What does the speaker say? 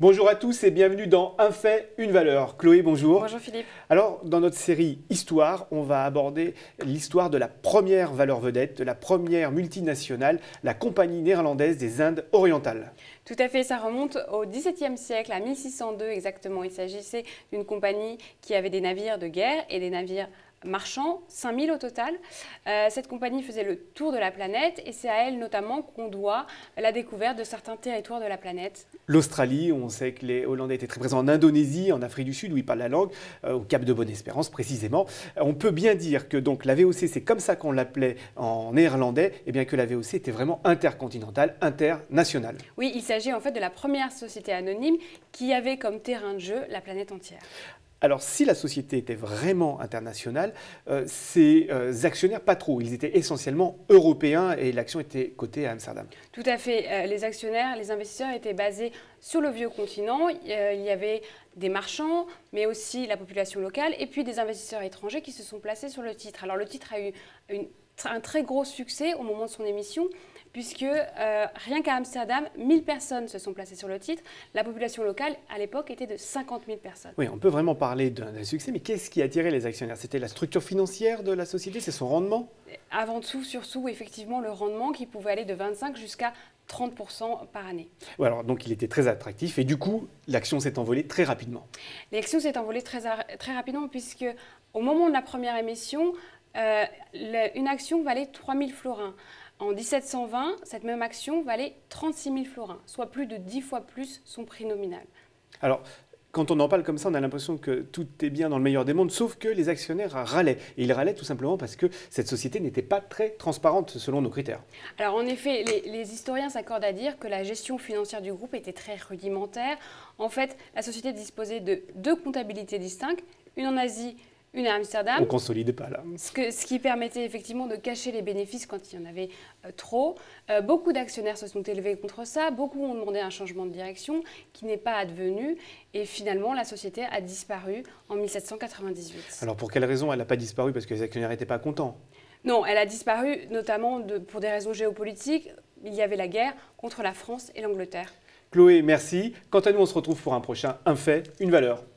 Bonjour à tous et bienvenue dans Un fait, une valeur. Chloé, bonjour. Bonjour Philippe. Alors, dans notre série Histoire, on va aborder l'histoire de la première valeur vedette, de la première multinationale, la compagnie néerlandaise des Indes orientales. Tout à fait, ça remonte au XVIIe siècle, à 1602 exactement. Il s'agissait d'une compagnie qui avait des navires de guerre et des navires marchands, 5000 au total. Euh, cette compagnie faisait le tour de la planète et c'est à elle notamment qu'on doit la découverte de certains territoires de la planète. L'Australie, on sait que les Hollandais étaient très présents en Indonésie, en Afrique du Sud où ils parlent la langue, euh, au Cap de Bonne-Espérance précisément. On peut bien dire que donc la VOC, c'est comme ça qu'on l'appelait en néerlandais, et bien que la VOC était vraiment intercontinentale, internationale. Oui, il s'agit en fait de la première société anonyme qui avait comme terrain de jeu la planète entière. Alors si la société était vraiment internationale, euh, ses euh, actionnaires pas trop, ils étaient essentiellement européens et l'action était cotée à Amsterdam. Tout à fait, euh, les actionnaires, les investisseurs étaient basés sur le vieux continent, euh, il y avait des marchands, mais aussi la population locale et puis des investisseurs étrangers qui se sont placés sur le titre. Alors le titre a eu un très gros succès au moment de son émission puisque euh, rien qu'à Amsterdam, 1000 personnes se sont placées sur le titre. La population locale, à l'époque, était de 50 000 personnes. Oui, on peut vraiment parler d'un succès, mais qu'est-ce qui a attiré les actionnaires C'était la structure financière de la société, c'est son rendement Avant tout, surtout, effectivement, le rendement qui pouvait aller de 25 jusqu'à 30% par année. donc il était très attractif et du coup, l'action s'est envolée très rapidement. L'action s'est envolée très, très rapidement puisque au moment de la première émission, euh, une action valait 3000 florins. En 1720, cette même action valait 36 000 florins, soit plus de 10 fois plus son prix nominal. Alors, quand on en parle comme ça, on a l'impression que tout est bien dans le meilleur des mondes, sauf que les actionnaires râlaient. Et ils râlaient tout simplement parce que cette société n'était pas très transparente selon nos critères. Alors en effet, les, les historiens s'accordent à dire que la gestion financière du groupe était très rudimentaire. En fait, la société disposait de deux comptabilités distinctes, une en Asie une à Amsterdam. On ne consolide pas là. Ce, que, ce, qui permettait effectivement de cacher les bénéfices quand il y en avait euh, trop. Euh, beaucoup d'actionnaires se sont élevés contre ça, beaucoup ont demandé un changement de direction qui n'est pas advenu et finalement la société a disparu en 1798. Alors pour quelle raison elle n'a pas disparu Parce que les actionnaires n'étaient pas contents Non, elle a disparu notamment de, pour des raisons géopolitiques. Il y avait la guerre contre la France et l'Angleterre. Chloé, merci. Quant à nous, on se retrouve pour un prochain Un fait, une valeur.